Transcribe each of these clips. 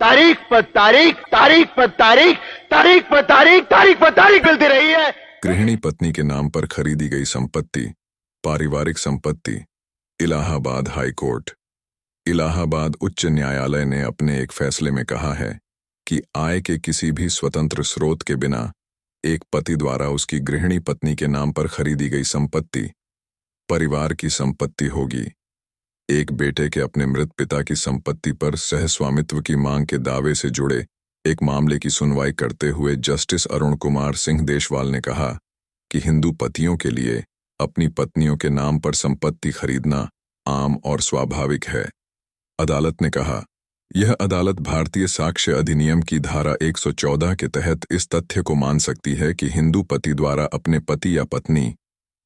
तारीख पर तारीख तारीख पर तारीख तारीख पर तारीख तारीख पर तारीख मिलती रही है गृहिणी पत्नी के नाम पर खरीदी गई संपत्ति पारिवारिक संपत्ति इलाहाबाद हाई कोर्ट इलाहाबाद उच्च न्यायालय ने अपने एक फैसले में कहा है कि आय के किसी भी स्वतंत्र स्रोत के बिना एक पति द्वारा उसकी गृहिणी पत्नी के नाम पर खरीदी गई संपत्ति परिवार की संपत्ति होगी एक बेटे के अपने मृत पिता की संपत्ति पर सहस्वामित्व की मांग के दावे से जुड़े एक मामले की सुनवाई करते हुए जस्टिस अरुण कुमार सिंह देशवाल ने कहा कि हिंदू पतियों के लिए अपनी पत्नियों के नाम पर संपत्ति खरीदना आम और स्वाभाविक है अदालत ने कहा यह अदालत भारतीय साक्ष्य अधिनियम की धारा 114 के तहत इस तथ्य को मान सकती है कि हिंदू पति द्वारा अपने पति या पत्नी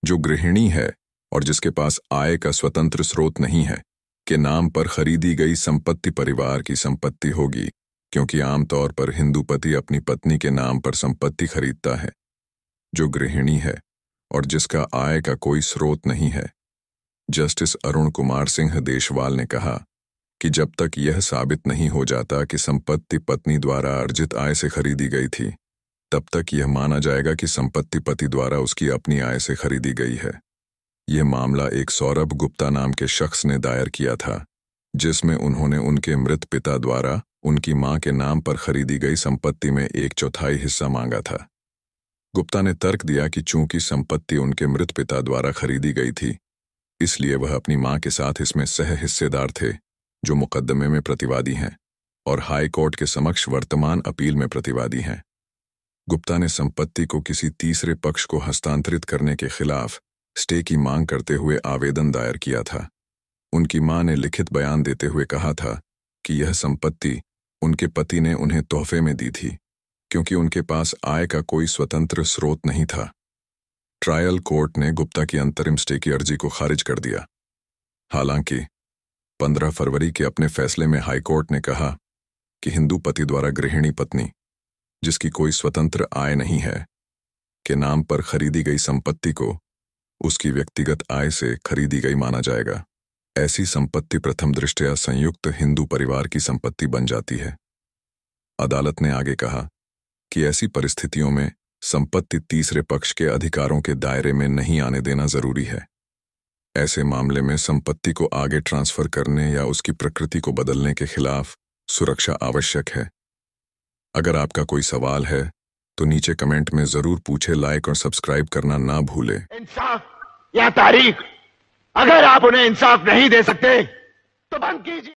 जो गृहिणी है और जिसके पास आय का स्वतंत्र स्रोत नहीं है के नाम पर खरीदी गई संपत्ति परिवार की संपत्ति होगी क्योंकि आमतौर पर हिंदू पति अपनी पत्नी के नाम पर संपत्ति खरीदता है जो गृहिणी है और जिसका आय का कोई स्रोत नहीं है जस्टिस अरुण कुमार सिंह देशवाल ने कहा कि जब तक यह साबित नहीं हो जाता कि संपत्ति पत्नी द्वारा अर्जित आय से खरीदी गई थी तब तक यह माना जाएगा कि संपत्ति पति द्वारा उसकी अपनी आय से खरीदी गई है यह मामला एक सौरभ गुप्ता नाम के शख्स ने दायर किया था जिसमें उन्होंने उनके मृत पिता द्वारा उनकी मां के नाम पर खरीदी गई संपत्ति में एक चौथाई हिस्सा मांगा था गुप्ता ने तर्क दिया कि चूंकि संपत्ति उनके मृत पिता द्वारा खरीदी गई थी इसलिए वह अपनी मां के साथ इसमें सह हिस्सेदार थे जो मुकदमे में प्रतिवादी हैं और हाई कोर्ट के समक्ष वर्तमान अपील में प्रतिवादी हैं गुप्ता ने संपत्ति को किसी तीसरे पक्ष को हस्तांतरित करने के खिलाफ स्टे की मांग करते हुए आवेदन दायर किया था उनकी मां ने लिखित बयान देते हुए कहा था कि यह संपत्ति उनके पति ने उन्हें तोहफे में दी थी क्योंकि उनके पास आय का कोई स्वतंत्र स्रोत नहीं था ट्रायल कोर्ट ने गुप्ता की अंतरिम स्टे की अर्जी को खारिज कर दिया हालांकि 15 फरवरी के अपने फैसले में हाईकोर्ट ने कहा कि हिंदू पति द्वारा गृहिणी पत्नी जिसकी कोई स्वतंत्र आय नहीं है के नाम पर खरीदी गई संपत्ति को उसकी व्यक्तिगत आय से खरीदी गई माना जाएगा ऐसी संपत्ति प्रथम दृष्टया संयुक्त हिंदू परिवार की संपत्ति बन जाती है अदालत ने आगे कहा कि ऐसी परिस्थितियों में संपत्ति तीसरे पक्ष के अधिकारों के दायरे में नहीं आने देना जरूरी है ऐसे मामले में संपत्ति को आगे ट्रांसफर करने या उसकी प्रकृति को बदलने के खिलाफ सुरक्षा आवश्यक है अगर आपका कोई सवाल है तो नीचे कमेंट में जरूर पूछे लाइक और सब्सक्राइब करना ना भूले इंसाफ या तारीख अगर आप उन्हें इंसाफ नहीं दे सकते तो बंद कीजिए